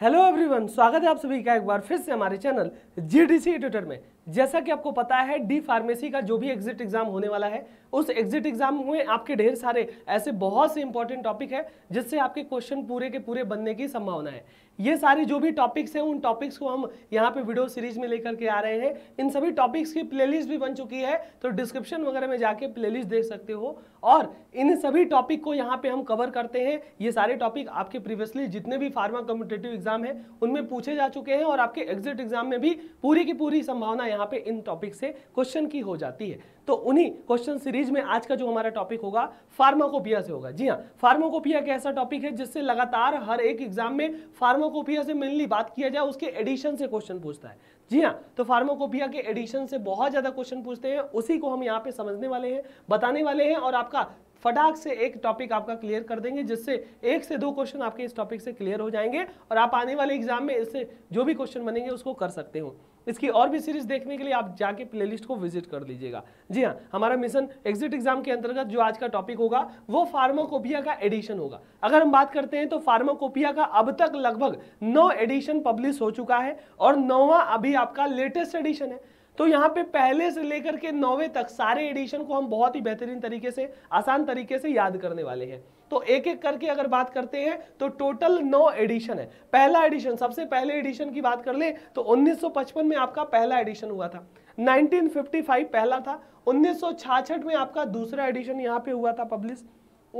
hello everyone स्वागत है आप सभी का एक बार फिर से हमारे चैनल जी डी सी में जैसा कि आपको पता है डी फार्मेसी का जो भी एग्जिट एग्जाम होने वाला है उस एग्जिट एग्जाम में आपके ढेर सारे ऐसे बहुत से इंपॉर्टेंट टॉपिक है जिससे आपके क्वेश्चन पूरे के पूरे बनने की संभावना है ये सारे जो भी टॉपिक्स हैं उन टॉपिक्स को हम यहाँ पे वीडियो सीरीज में लेकर के आ रहे हैं इन सभी टॉपिक्स की प्लेलिस्ट भी बन चुकी है तो डिस्क्रिप्शन वगैरह में जाके प्लेलिस्ट देख सकते हो और इन सभी टॉपिक को यहाँ पे हम कवर करते हैं ये सारे टॉपिक आपके प्रीवियसली जितने भी फार्मा कम्पिटेटिव एग्जाम है उनमें पूछे जा चुके हैं और आपके एग्जिट एग्जाम में भी पूरी की पूरी संभावना यहाँ पे इन टॉपिक से क्वेश्चन की हो जाती है तो उन्हीं क्वेश्चन सीरीज में आज का जो हमारा टॉपिक होगा फार्माकोपिया से होगा जी हाँ फार्माकोपिया एक ऐसा टॉपिक है जिससे लगातार हर एक एग्जाम में फार्माकोपिया से मेनली बात किया जाए उसके एडिशन से क्वेश्चन पूछता है जी हाँ तो फार्माकोपिया के एडिशन से बहुत ज़्यादा क्वेश्चन पूछते हैं उसी को हम यहाँ पे समझने वाले हैं बताने वाले हैं और आपका फटाक से एक टॉपिक आपका क्लियर कर देंगे जिससे एक से दो क्वेश्चन आपके इस टॉपिक से क्लियर हो जाएंगे और आप आने वाले एग्जाम में इससे जो भी क्वेश्चन बनेंगे उसको कर सकते हो इसकी और भी सीरीज देखने के लिए आप जाके प्लेलिस्ट को विजिट कर लीजिएगा जी हाँ हमारा मिशन एग्जिट एग्जाम के अंतर्गत जो आज का टॉपिक होगा वो फार्माकोपिया का एडिशन होगा अगर हम बात करते हैं तो फार्माकोपिया का अब तक लगभग नौ एडिशन पब्लिश हो चुका है और नौवा अभी आपका लेटेस्ट एडिशन है तो यहाँ पे पहले से लेकर के नौवे तक सारे एडिशन को हम बहुत ही बेहतरीन तरीके से आसान तरीके से याद करने वाले हैं तो एक एक करके अगर बात करते हैं तो टोटल नौ एडिशन है पहला एडिशन सबसे पहले एडिशन की बात कर ले तो 1955 में आपका पहला एडिशन हुआ था 1955 पहला था 1966 में आपका दूसरा एडिशन यहाँ पे हुआ था पब्लिश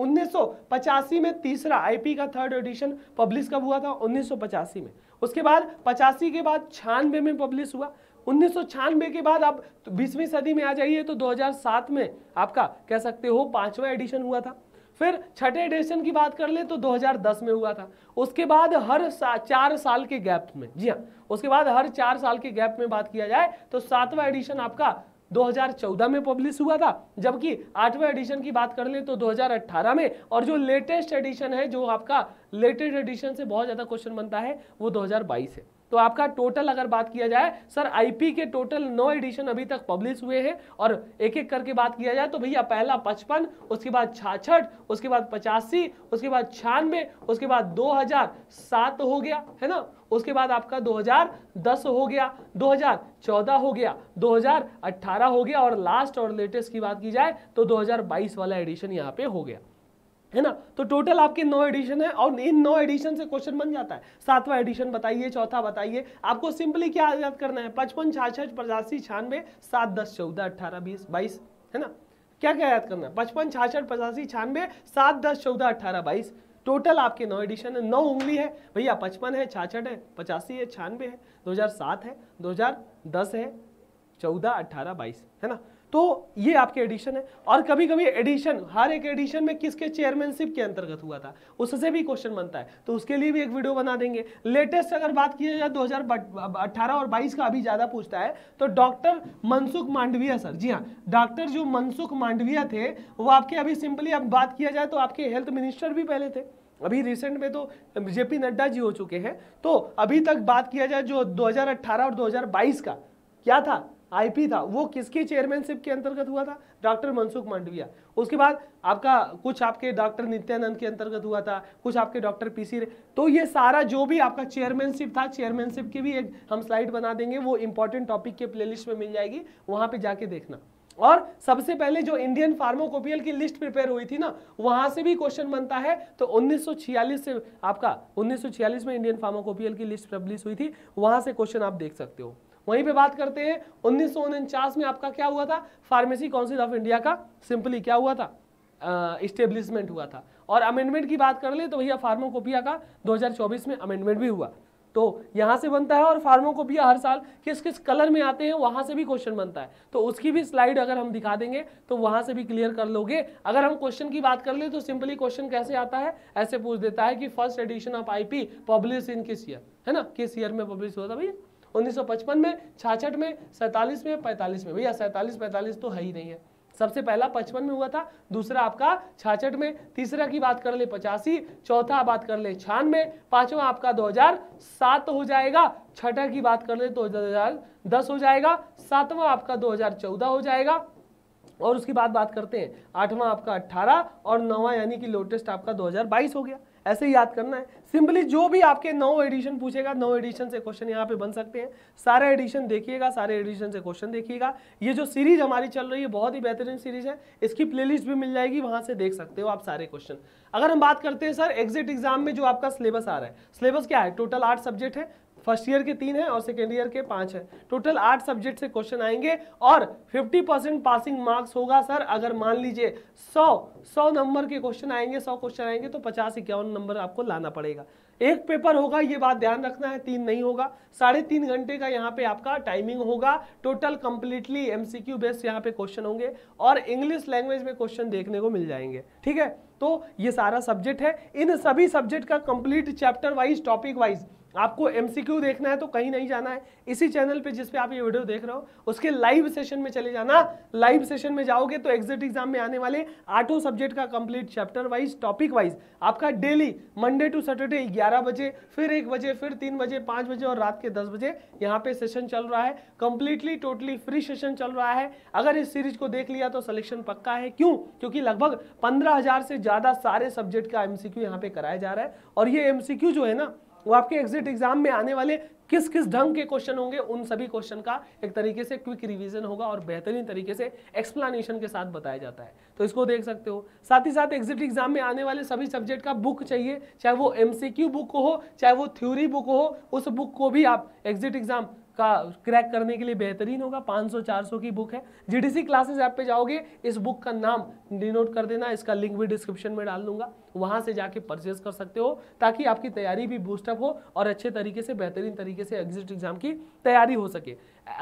उन्नीस में तीसरा आईपी का थर्ड एडिशन पब्लिश कब हुआ था उन्नीस में उसके बाद पचासी के बाद छियानवे में पब्लिश हुआ 1996 के बाद आप तो बीसवीं सदी में आ जाइए तो 2007 में आपका कह सकते हो पांचवा एडिशन हुआ था फिर छठे एडिशन की बात कर ले तो 2010 में हुआ था उसके बाद हर सा, चार साल के गैप में जी हाँ उसके बाद हर चार साल के गैप में बात किया जाए तो सातवां एडिशन आपका 2014 में पब्लिश हुआ था जबकि आठवें एडिशन की बात कर ले तो 2018 में और जो लेटेस्ट एडिशन है जो आपका लेटेस्ट एडिशन से बहुत ज़्यादा क्वेश्चन बनता है वो 2022 है तो आपका टोटल अगर बात किया जाए सर आईपी के टोटल नौ एडिशन अभी तक पब्लिश हुए हैं और एक एक करके बात किया जाए तो भैया पहला पचपन उसके बाद छाछठ उसके बाद पचासी उसके बाद छियानवे उसके बाद दो हो गया है ना उसके बाद आपका 2010 हो गया 2014 हो गया 2018 हो गया और लास्ट और लेटेस्ट की बात की जाए तो 2022 वाला एडिशन यहाँ पे हो गया है ना तो टोटल आपके नौ एडिशन है और इन नौ एडिशन से क्वेश्चन बन जाता है सातवां एडिशन बताइए चौथा बताइए आपको सिंपली क्या याद करना है पचपन छाछठ पचासी छियानवे सात दस चौदह अट्ठारह बीस बाईस है ना क्या क्या याद करना है पचपन छाछठ पचासी छियानवे सात दस चौदह अट्ठारह बाईस टोटल आपके नौ एडिशन है नौ उंगली है भैया पचपन है छाछठ है पचासी है छियानवे है दो है दो है चौदह अट्ठारह बाईस है ना तो ये आपके एडिशन है और कभी कभी एडिशन हर एक एडिशन में किसके चेयरमैनशिप के अंतर्गत हुआ था उससे भी क्वेश्चन बनता है तो उसके लिए भी एक वीडियो बना देंगे लेटेस्ट अगर बात की जाए दो और 22 का अभी ज़्यादा पूछता है तो डॉक्टर मनसुख मांडविया सर जी हाँ डॉक्टर जो मनसुख मांडविया थे वो आपके अभी सिंपली अब बात किया जाए तो आपके हेल्थ मिनिस्टर भी पहले थे अभी रिसेंट में तो जेपी नड्डा जी हो चुके हैं तो अभी तक बात किया जाए जो 2018 और 2022 का क्या था आईपी था वो किसकी चेयरमैनशिप के अंतर्गत हुआ था डॉक्टर मनसुख मांडविया उसके बाद आपका कुछ आपके डॉक्टर नित्यानंद के अंतर्गत हुआ था कुछ आपके डॉक्टर पीसी तो ये सारा जो भी आपका चेयरमैनशिप था चेयरमैनशिप की भी एक हम स्लाइड बना देंगे वो इंपॉर्टेंट टॉपिक के प्लेलिस्ट में मिल जाएगी वहां पर जाके देखना और सबसे पहले जो इंडियन फार्माकोपियल की लिस्ट प्रिपेयर हुई थी ना वहां से भी क्वेश्चन बनता है तो 1946 से आपका 1946 में इंडियन फार्माकोपियल की लिस्ट पब्लिश हुई थी वहां से क्वेश्चन आप देख सकते हो वहीं पे बात करते हैं उन्नीस में आपका क्या हुआ था फार्मेसी काउंसिल ऑफ इंडिया का सिंपली क्या हुआ था इस्टेब्लिशमेंट हुआ था और अमेंडमेंट की बात कर ले तो भैया फार्मोकोपिया का 2024 में अमेंडमेंट भी हुआ तो यहाँ से बनता है और फार्मोकोपिया हर साल किस किस कलर में आते हैं वहाँ से भी क्वेश्चन बनता है तो उसकी भी स्लाइड अगर हम दिखा देंगे तो वहाँ से भी क्लियर कर लोगे अगर हम क्वेश्चन की बात कर ले तो सिंपली क्वेश्चन कैसे आता है ऐसे पूछ देता है कि first edition of IP publish in किस ईयर है ना किस ईयर में पब्लिश हुआ था भैया 1955 में छाछठ में सैंतालीस में पैंतालीस में भैया सैंतालीस पैंतालीस तो है ही नहीं है सबसे पहला पचपन में हुआ था दूसरा आपका छाछठ में तीसरा की बात कर ले पचासी चौथा बात कर ले छानवे पांचवा आपका 2007 हो जाएगा छठा की बात कर ले तो 2010 हो जाएगा सातवां आपका 2014 हो जाएगा और उसके बाद बात करते हैं आठवां आपका 18 और नौवा यानी कि लोटेस्ट आपका 2022 हो गया ऐसे ही याद करना है सिंपली जो भी आपके नौ एडिशन पूछेगा नौ एडिशन से क्वेश्चन यहाँ पे बन सकते हैं सारे एडिशन देखिएगा सारे एडिशन से क्वेश्चन देखिएगा ये जो सीरीज हमारी चल रही है बहुत ही बेहतरीन सीरीज है इसकी प्लेलिस्ट भी मिल जाएगी वहाँ से देख सकते हो आप सारे क्वेश्चन अगर हम बात करते हैं सर एग्जिट एग्जाम में जो आपका सिलेबस आ रहा है सिलेबस क्या है टोटल आठ सब्जेक्ट है फर्स्ट ईयर के तीन है और सेकेंड ईयर के पांच है टोटल आठ सब्जेक्ट से क्वेश्चन आएंगे और 50 परसेंट पासिंग मार्क्स होगा सर अगर मान लीजिए 100 100 नंबर के क्वेश्चन आएंगे 100 क्वेश्चन आएंगे तो पचास इक्यावन नंबर आपको लाना पड़ेगा एक पेपर होगा ये बात ध्यान रखना है तीन नहीं होगा साढ़े तीन घंटे का यहाँ पे आपका टाइमिंग होगा टोटल कंप्लीटली एमसीक्यू बेस्ड यहाँ पे क्वेश्चन होंगे और इंग्लिश लैंग्वेज में क्वेश्चन देखने को मिल जाएंगे ठीक है तो ये सारा सब्जेक्ट है इन सभी सब्जेक्ट का complete chapter wise topic wise आपको एमसीक्यू देखना है तो कहीं नहीं जाना है इसी चैनल पे जिस पे आप ये वीडियो देख रहे हो उसके लाइव सेशन में चले जाना लाइव सेशन में जाओगे तो एग्जिट एग्जाम में आने वाले आठों सब्जेक्ट का complete chapter wise topic wise आपका डेली मंडे टू सैटरडे ग्यारह बजे फिर एक बजे फिर तीन बजे पाँच बजे और रात के दस बजे यहाँ पे सेशन चल रहा है कंप्लीटली टोटली फ्री सेशन चल रहा है अगर इस सीरीज को देख लिया तो सलेक्शन पक्का है क्यों क्योंकि लगभग पंद्रह से ज़्यादा सारे सब्जेक्ट का एम यहाँ पे कराया जा रहा है और ये एम जो है ना वो आपके एग्जिट एग्जाम में आने वाले किस किस ढंग के क्वेश्चन होंगे उन सभी क्वेश्चन का एक तरीके से क्विक रिवीजन होगा और बेहतरीन तरीके से एक्सप्लेनेशन के साथ बताया जाता है तो इसको देख सकते हो साथ ही साथ एग्जिट एग्जाम में आने वाले सभी सब्जेक्ट का बुक चाहिए चाहे वो एमसीक्यू बुक हो चाहे वो थ्योरी बुक हो उस बुक को भी आप एग्जिट एग्जाम का क्रैक करने के लिए बेहतरीन होगा 500-400 की बुक है जीडीसी क्लासेस ऐप पे जाओगे इस बुक का नाम डिनोट कर देना इसका लिंक भी डिस्क्रिप्शन में डाल दूंगा वहाँ से जाके परचेज कर सकते हो ताकि आपकी तैयारी भी बूस्टअप हो और अच्छे तरीके से बेहतरीन तरीके से एग्जिट एग्जाम की तैयारी हो सके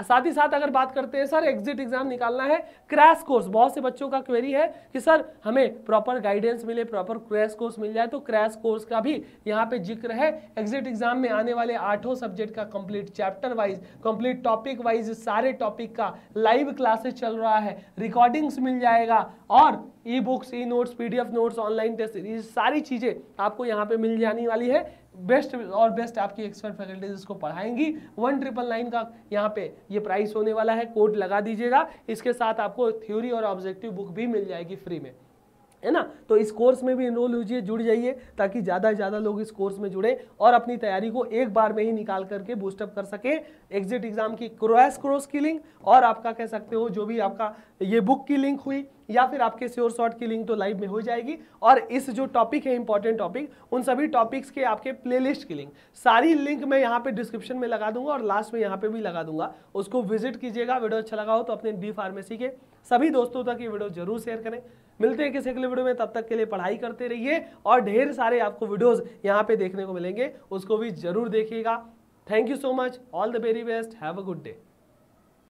साथ ही साथ अगर बात करते हैं सर एग्जिट एग्जाम निकालना है क्रैश कोर्स बहुत से बच्चों का क्वेरी है कि सर हमें प्रॉपर गाइडेंस मिले प्रॉपर क्रैश कोर्स मिल जाए तो क्रैश कोर्स का भी यहाँ पे जिक्र है एग्जिट एग्जाम में आने वाले आठों सब्जेक्ट का complete chapter wise complete topic wise सारे टॉपिक का लाइव क्लासेस चल रहा है रिकॉर्डिंग्स मिल जाएगा और e books e notes PDF notes online test ये सारी चीज़ें आपको यहाँ पे मिल जाने वाली है बेस्ट और बेस्ट आपकी एक्सपर्ट फैकल्टीज इसको पढ़ाएंगी वन ट्रिपल नाइन का यहाँ पे ये प्राइस होने वाला है कोड लगा दीजिएगा इसके साथ आपको थ्योरी और ऑब्जेक्टिव बुक भी मिल जाएगी फ्री में है ना तो इस कोर्स में भी इनरोल लीजिए जुड़ जाइए ताकि ज़्यादा से ज़्यादा लोग इस कोर्स में जुड़े और अपनी तैयारी को एक बार में ही निकाल करके बूस्टअप कर सकें एग्जिट एग्जाम की क्रॉस क्रॉस की लिंक और आपका कह सकते हो जो भी आपका ये बुक की लिंक हुई या फिर आपके श्योर शॉर्ट की लिंक तो लाइव में हो जाएगी और इस जो टॉपिक है इंपॉर्टेंट टॉपिक उन सभी टॉपिक्स के आपके प्लेलिस्ट की लिंक सारी लिंक मैं यहाँ पे डिस्क्रिप्शन में लगा दूंगा और लास्ट में यहाँ पे भी लगा दूंगा उसको विजिट कीजिएगा वीडियो अच्छा लगा हो तो अपने डी फार्मेसी के सभी दोस्तों तक ये वीडियो जरूर शेयर करें मिलते हैं किसी अगले वीडियो में तब तक के लिए पढ़ाई करते रहिए और ढेर सारे आपको वीडियोज़ यहाँ पे देखने को मिलेंगे उसको भी जरूर देखिएगा thank you so much all the very best have a good day